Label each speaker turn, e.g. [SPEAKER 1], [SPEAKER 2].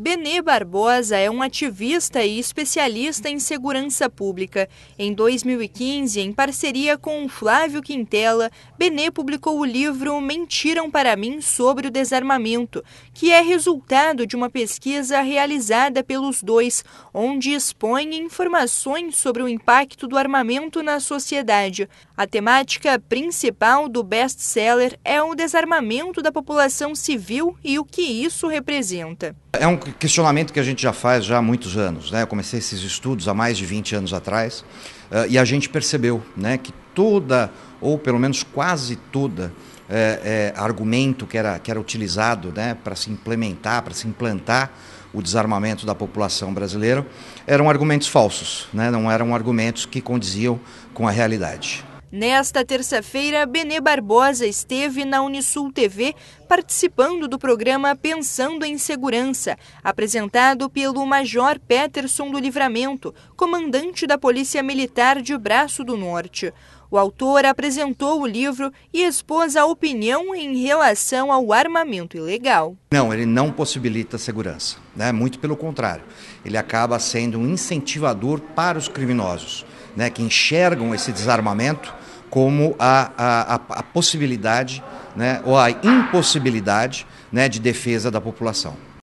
[SPEAKER 1] Benê Barbosa é um ativista e especialista em segurança pública. Em 2015, em parceria com Flávio Quintela, Benê publicou o livro Mentiram para mim sobre o desarmamento, que é resultado de uma pesquisa realizada pelos dois, onde expõe informações sobre o impacto do armamento na sociedade. A temática principal do best-seller é o desarmamento da população civil e o que isso representa.
[SPEAKER 2] É um questionamento que a gente já faz já há muitos anos. Né? Eu comecei esses estudos há mais de 20 anos atrás eh, e a gente percebeu né, que toda, ou pelo menos quase toda, é, é, argumento que era, que era utilizado né, para se implementar, para se implantar o desarmamento da população brasileira, eram argumentos falsos, né, não eram argumentos que condiziam com a realidade.
[SPEAKER 1] Nesta terça-feira, Benê Barbosa esteve na Unisul TV participando do programa Pensando em Segurança, apresentado pelo Major Peterson do Livramento, comandante da Polícia Militar de Braço do Norte. O autor apresentou o livro e expôs a opinião em relação ao armamento ilegal.
[SPEAKER 2] Não, ele não possibilita segurança, né? muito pelo contrário. Ele acaba sendo um incentivador para os criminosos, né? que enxergam esse desarmamento como a, a, a possibilidade né, ou a impossibilidade né, de defesa da população.